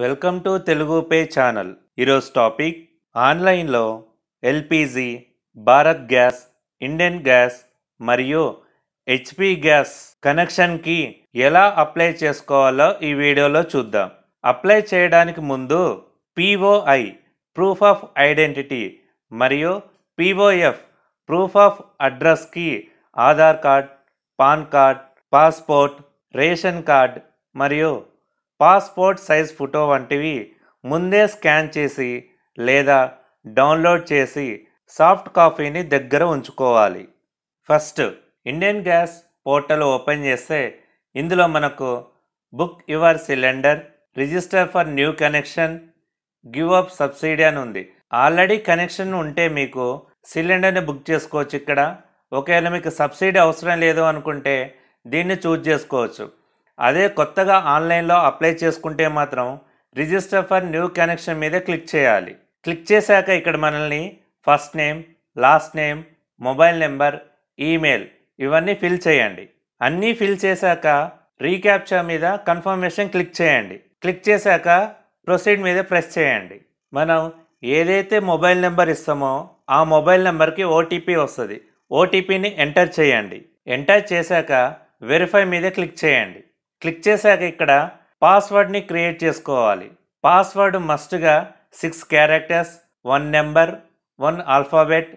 welcome to Telugu పే channel ఈరోజు topic ఆన్లైన్లో LPG Bharat gas Indian gas మరియు హెచ్పి గ్యాస్ కనెక్షన్కి ఎలా అప్లై చేసుకోవాలో ఈ వీడియోలో చూద్దాం అప్లై చేయడానికి ముందు పిఓఐ ప్రూఫ్ ఆఫ్ ఐడెంటిటీ మరియు పిఓఎఫ్ ప్రూఫ్ ఆఫ్ అడ్రస్కి Aadhaar card PAN card passport ration card మరియు పాస్పోర్ట్ సైజ్ ఫోటో వంటివి ముందే స్కాన్ చేసి లేదా డౌన్లోడ్ చేసి సాఫ్ట్ కాపీని దగ్గర ఉంచుకోవాలి first Indian gas portal open చేస్తే ఇందులో మనకు book your cylinder register for new connection give up subsidy అని ఉంది ఆల్రెడీ కనెక్షన్ ఉంటే మీకు సిలిండర్ని బుక్ చేసుకోవచ్చు ఇక్కడ ఒకవేళ మీకు సబ్సిడీ అవసరం లేదు అనుకుంటే దీన్ని చూజ్ చేసుకోవచ్చు అదే కొత్తగా ఆన్లైన్లో అప్లై చేసుకుంటే మాత్రం రిజిస్టర్ ఫర్ న్యూ కనెక్షన్ మీద క్లిక్ చేయాలి క్లిక్ చేశాక ఇక్కడ మనల్ని first name last name mobile number email ఇవన్నీ ఫిల్ చేయండి అన్నీ ఫిల్ చేశాక రీక్యాప్చర్ మీద కన్ఫర్మేషన్ క్లిక్ చేయండి క్లిక్ చేశాక ప్రొసీడ్ మీద ప్రెస్ చేయండి మనం ఏదైతే మొబైల్ నెంబర్ ఇస్తామో ఆ మొబైల్ నెంబర్కి ఓటీపీ వస్తుంది ఓటీపీని ఎంటర్ చేయండి ఎంటర్ చేశాక వెరిఫై మీద క్లిక్ చేయండి క్లిక్ చేశాక ఇక్కడ పాస్వర్డ్ని క్రియేట్ చేసుకోవాలి పాస్వర్డ్ మస్ట్గా six characters one number one alphabet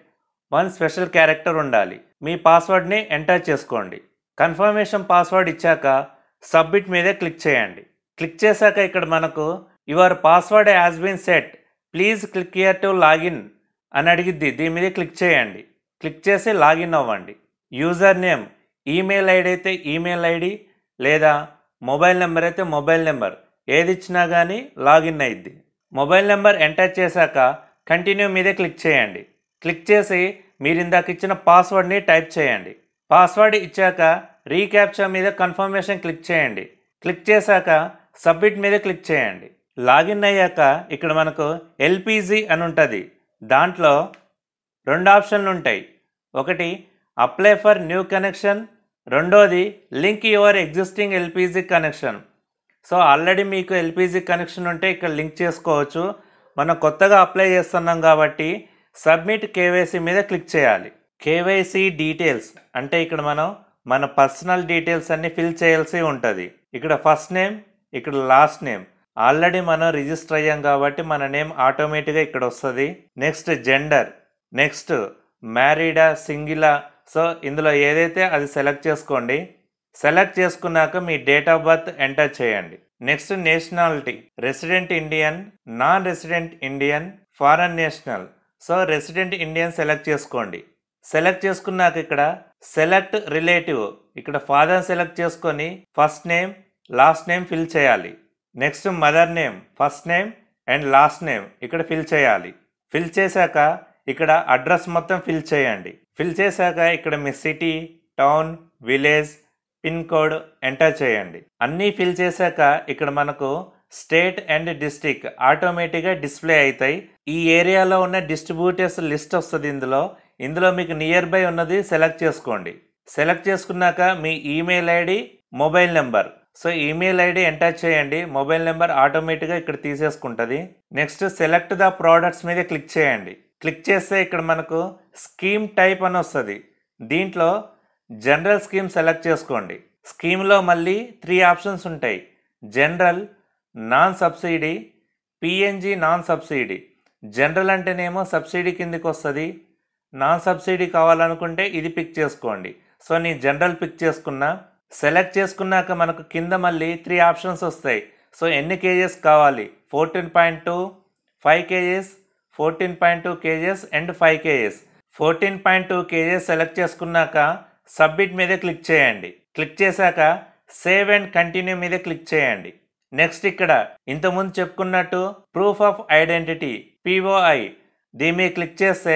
one special character ఉండాలి మీ పాస్వర్డ్ని ఎంటర్ చేసుకోండి కన్ఫర్మేషన్ పాస్వర్డ్ ఇచ్చాక సబ్మిట్ మీదే క్లిక్ చేయండి క్లిక్ చేశాక ఇక్కడ మనకు your password has been set please click here to login అని అడిగిద్ది దీని మీద క్లిక్ చేయండి క్లిక్ చేసి లాగిన్ అవ్వండి యూజర్ నేమ్ ఈమెయిల్ ఐడి అయితే ఈమెయిల్ ఐడి లేదా మొబైల్ నెంబర్ అయితే మొబైల్ నెంబర్ ఏది ఇచ్చినా కానీ లాగిన్ అయిద్ది మొబైల్ నెంబర్ ఎంటర్ చేశాక కంటిన్యూ మీదే క్లిక్ చేయండి క్లిక్ చేసి మీరు ఇందాక ఇచ్చిన పాస్వర్డ్ని టైప్ చేయండి పాస్వర్డ్ ఇచ్చాక రీక్యాప్చర్ మీద కన్ఫర్మేషన్ క్లిక్ చేయండి క్లిక్ చేశాక సబ్మిట్ మీద క్లిక్ చేయండి లాగిన్ అయ్యాక ఇక్కడ మనకు ఎల్పిజి అని ఉంటుంది దాంట్లో రెండు ఆప్షన్లు ఉంటాయి ఒకటి అప్లై ఫర్ న్యూ కనెక్షన్ రెండోది link your existing LPG connection so already మీకు ఎల్పిజి కనెక్షన్ ఉంటే ఇక్కడ లింక్ చేసుకోవచ్చు మనం కొత్తగా అప్లై చేస్తున్నాం కాబట్టి సబ్మిట్ కేవైసీ మీద క్లిక్ చేయాలి కేవైసీ డీటెయిల్స్ అంటే ఇక్కడ మనం మన పర్సనల్ డీటెయిల్స్ అన్ని ఫిల్ చేయాల్సి ఉంటుంది ఇక్కడ ఫస్ట్ నేమ్ ఇక్కడ లాస్ట్ నేమ్ ఆల్రెడీ మనం రిజిస్టర్ అయ్యాం కాబట్టి మన నేమ్ ఆటోమేటిక్గా ఇక్కడ వస్తుంది నెక్స్ట్ జెండర్ నెక్స్ట్ మ్యారీడా సింగిలా సో ఇందులో ఏదైతే అది సెలెక్ట్ చేసుకోండి సెలెక్ట్ చేసుకున్నాక మీ డేట్ ఆఫ్ బర్త్ ఎంటర్ చేయండి next nationality resident Indian non resident Indian foreign national so resident Indian select చేసుకోండి సెలెక్ట్ చేసుకున్నాక ఇక్కడ సెలెక్ట్ రిలేటివ్ ఇక్కడ ఫాదర్ సెలెక్ట్ చేసుకొని first name last name fill చేయాలి next mother name first name and last name ఇక్కడ fill చేయాలి fill చేశాక ఇక్కడ అడ్రస్ మొత్తం ఫిల్ చేయండి ఫిల్ చేశాక ఇక్కడ మీ city town village pin code enter చేయండి అన్నీ ఫిల్ చేశాక ఇక్కడ మనకు స్టేట్ అండ్ డిస్టిక్ ఆటోమేటిక్గా డిస్ప్లే అవుతాయి ఈ ఏరియాలో ఉన్న డిస్ట్రిబ్యూటర్స్ లిస్ట్ వస్తుంది ఇందులో ఇందులో మీకు నియర్ బై ఉన్నది సెలెక్ట్ చేసుకోండి సెలెక్ట్ చేసుకున్నాక మీ email ID mobile number so email ID enter చేయండి మొబైల్ నెంబర్ ఆటోమేటిక్గా ఇక్కడ తీసేసుకుంటుంది నెక్స్ట్ సెలెక్ట్ ద ప్రోడక్ట్స్ మీద క్లిక్ చేయండి క్లిక్ చేస్తే ఇక్కడ మనకు స్కీమ్ టైప్ అని వస్తుంది దీంట్లో జనరల్ స్కీమ్ సెలెక్ట్ చేసుకోండి స్కీమ్లో మళ్ళీ త్రీ ఆప్షన్స్ ఉంటాయి general non subsidy PNG non subsidy general అంటేనేమో సబ్సిడీ కిందకి వస్తుంది నాన్ సబ్సిడీ కావాలనుకుంటే ఇది పిక్ చేసుకోండి సో నేను జనరల్ పిక్ చేసుకున్నా సెలెక్ట్ చేసుకున్నాక మనకు కింద మళ్ళీ త్రీ ఆప్షన్స్ వస్తాయి సో ఎన్ని కేజెస్ కావాలి fourteen point two five kgs fourteen point two kgs and five kgs fourteen point two kgs select చేసుకున్నాక సబ్మిట్ మీద క్లిక్ చేయండి క్లిక్ చేశాక సేవ్ అండ్ కంటిన్యూ మీద క్లిక్ చేయండి నెక్స్ట్ ఇక్కడ ఇంతకుముందు చెప్పుకున్నట్టు ప్రూఫ్ ఆఫ్ ఐడెంటిటీ పిఓఐ దీని మీద క్లిక్ చేస్తే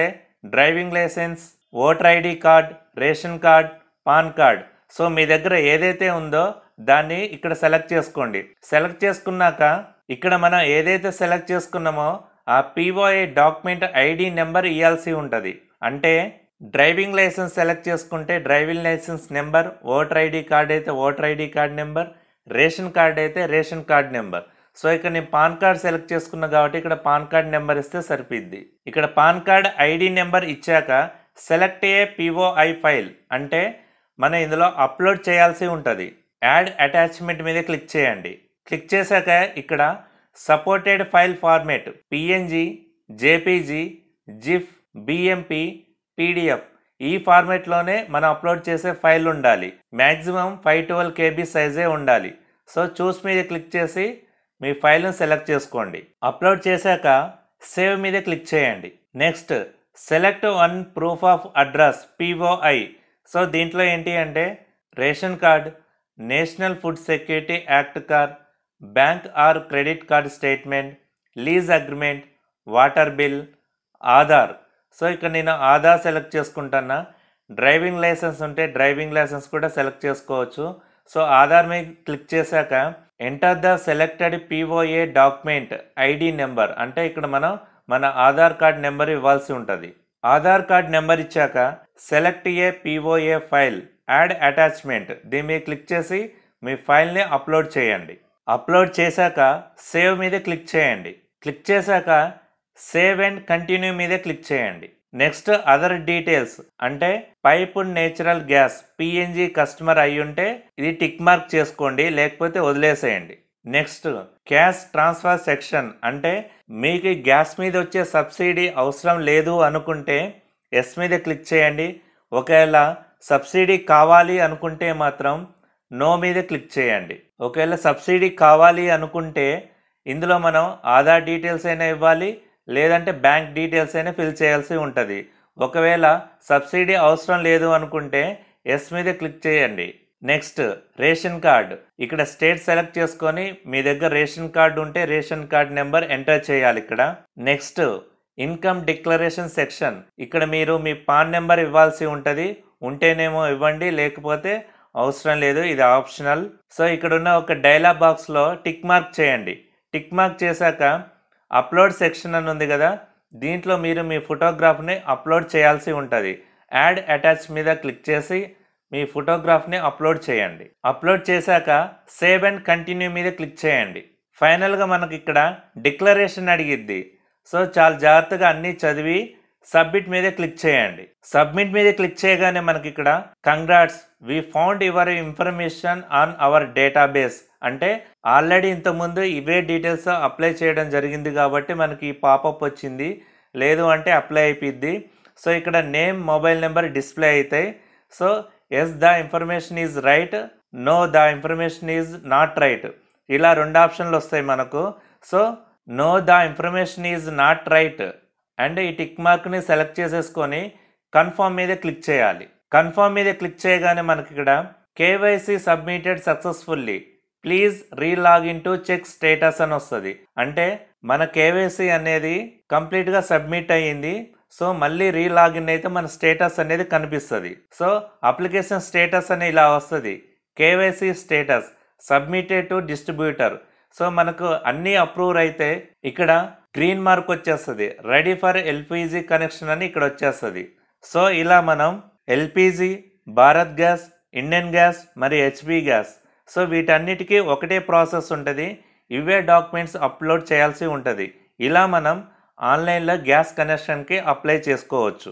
driving licence voter ID card ration card PAN card so మీ దగ్గర ఏదైతే ఉందో దాన్ని ఇక్కడ సెలెక్ట్ చేసుకోండి సెలెక్ట్ చేసుకున్నాక ఇక్కడ మనం ఏదైతే సెలెక్ట్ చేసుకున్నామో ఆ పీఓఏ డాక్యుమెంట్ ఐడి నెంబర్ ఇవ్వాల్సి ఉంటుంది అంటే డ్రైవింగ్ లైసెన్స్ సెలెక్ట్ చేసుకుంటే driving licence number voter ID card అయితే voter ID card number ration card అయితే రేషన్ కార్డ్ నెంబర్ సో ఇక్కడ నేను పాన్ కార్డ్ సెలెక్ట్ చేసుకున్నా కాబట్టి ఇక్కడ పాన్ కార్డ్ నెంబర్ ఇస్తే సరిపోద్ది ఇక్కడ పాన్ కార్డ్ ఐడి నెంబర్ ఇచ్చాక సెలెక్ట్ ఏ పిఓఐ ఫైల్ అంటే మనం ఇందులో అప్లోడ్ చేయాల్సి ఉంటుంది యాడ్ అటాచ్మెంట్ మీద క్లిక్ చేయండి క్లిక్ చేశాక ఇక్కడ supported file format PNG JPG GIF BMP PDF ఈ ఫార్మేట్లోనే మనం అప్లోడ్ చేసే ఫైల్ ఉండాలి మ్యాక్సిమం ఫైవ్ ట్వెల్వ్ కేబీ సైజే ఉండాలి సో చూస్ మీద క్లిక్ చేసి మీ ఫైల్ను సెలెక్ట్ చేసుకోండి అప్లోడ్ చేశాక సేవ్ మీద క్లిక్ చేయండి next select one proof of address POI so దీంట్లో ఏంటి అంటే ration card national food security act card bank or credit card statement lease agreement water bill Aadhaar so ఇక్కడ నేను ఆధార్ సెలెక్ట్ చేసుకుంటున్నా డ్రైవింగ్ లైసెన్స్ ఉంటే డ్రైవింగ్ లైసెన్స్ కూడా select చేసుకోవచ్చు so Aadhaar మీద క్లిక్ చేశాక enter the selected POA document ID number అంటే ఇక్కడ మనం మన ఆధార్ కార్డ్ నెంబర్ ఇవ్వాల్సి ఉంటుంది ఆధార్ కార్డ్ నెంబర్ ఇచ్చాక select a POA file add attachment దీని మీద క్లిక్ చేసి మీ ఫైల్ని అప్లోడ్ చేయండి అప్లోడ్ చేశాక సేవ్ మీద క్లిక్ చేయండి క్లిక్ చేశాక సేవ్ అండ్ కంటిన్యూ మీద క్లిక్ చేయండి నెక్స్ట్ అదర్ డీటెయిల్స్ అంటే pipe natural gas PNG customer అయి ఉంటే ఇది టిక్ మార్క్ చేసుకోండి లేకపోతే వదిలేసేయండి నెక్స్ట్ గ్యాస్ ట్రాన్స్ఫర్ సెక్షన్ అంటే మీకు గ్యాస్ మీద వచ్చే సబ్సిడీ అవసరం లేదు అనుకుంటే ఎస్ మీద క్లిక్ చేయండి ఒకవేళ సబ్సిడీ కావాలి అనుకుంటే మాత్రం నో మీద క్లిక్ చేయండి ఒకవేళ సబ్సిడీ కావాలి అనుకుంటే ఇందులో మనం ఆధార్ డీటెయిల్స్ అయినా ఇవ్వాలి లేదంటే బ్యాంక్ డీటెయిల్స్ అయినా ఫిల్ చేయాల్సి ఉంటుంది ఒకవేళ సబ్సిడీ అవసరం లేదు అనుకుంటే ఎస్ మీద క్లిక్ చేయండి నెక్స్ట్ రేషన్ కార్డ్ ఇక్కడ స్టేట్ సెలెక్ట్ చేసుకొని మీ దగ్గర రేషన్ కార్డు ఉంటే రేషన్ కార్డ్ నెంబర్ ఎంటర్ చేయాలి ఇక్కడ నెక్స్ట్ ఇన్కమ్ డిక్లరేషన్ సెక్షన్ ఇక్కడ మీరు మీ పాన్ నెంబర్ ఇవ్వాల్సి ఉంటుంది ఉంటేనేమో ఇవ్వండి లేకపోతే అవసరం లేదు ఇది ఆప్షనల్ సో ఇక్కడ ఉన్న ఒక డైలాగ్ బాక్స్లో టిక్ మార్క్ చేయండి టిక్ మార్క్ చేశాక అప్లోడ్ సెక్షన్ అని ఉంది కదా దీంట్లో మీరు మీ ఫోటోగ్రాఫ్ని అప్లోడ్ చేయాల్సి ఉంటుంది యాడ్ అటాచ్ మీద క్లిక్ చేసి మీ ఫోటోగ్రాఫ్ని అప్లోడ్ చేయండి అప్లోడ్ చేశాక సేవ్ అండ్ కంటిన్యూ మీద క్లిక్ చేయండి ఫైనల్గా మనకి ఇక్కడ డిక్లరేషన్ అడిగిద్ది సో చాలా జాగ్రత్తగా అన్నీ చదివి సబ్మిట్ మీదే క్లిక్ చేయండి సబ్మిట్ మీద క్లిక్ చేయగానే మనకి ఇక్కడ congrats we found your information on our database అంటే ఆల్రెడీ ఇంతకుముందు ఇవే డీటెయిల్స్ అప్లై చేయడం జరిగింది కాబట్టి మనకి పాపప్ వచ్చింది లేదు అంటే అప్లై అయిపోయింది సో ఇక్కడ నేమ్ మొబైల్ నెంబర్ డిస్ప్లే అవుతాయి so yes the information is right no the information is not right ఇలా రెండు ఆప్షన్లు వస్తాయి మనకు so no the information is not right and ఈ టిక్ మార్క్ని సెలెక్ట్ చేసేసుకొని కన్ఫామ్ మీద క్లిక్ చేయాలి కన్ఫామ్ మీద క్లిక్ చేయగానే మనకి ఇక్కడ KYC submitted successfully please relogin to check status అని వస్తుంది అంటే మన కేవైసీ అనేది కంప్లీట్గా సబ్మిట్ అయ్యింది సో మళ్ళీ రీలాగిన్ అయితే మన స్టేటస్ అనేది కనిపిస్తుంది సో అప్లికేషన్ స్టేటస్ అని ఇలా వస్తుంది KYC status submitted to distributor so మనకు అన్నీ అప్రూవ్ అయితే ఇక్కడ గ్రీన్ మార్క్ వచ్చేస్తుంది రెడీ ఫర్ ఎల్పిజి కనెక్షన్ అని ఇక్కడ వచ్చేస్తుంది సో ఇలా మనం LPG Bharat gas Indian gas మరి హెచ్పి గ్యాస్ సో వీటన్నిటికీ ఒకటే ప్రాసెస్ ఉంటుంది ఇవే డాక్యుమెంట్స్ అప్లోడ్ చేయాల్సి ఉంటుంది ఇలా మనం ఆన్లైన్లో గ్యాస్ కనెక్షన్కి అప్లై చేసుకోవచ్చు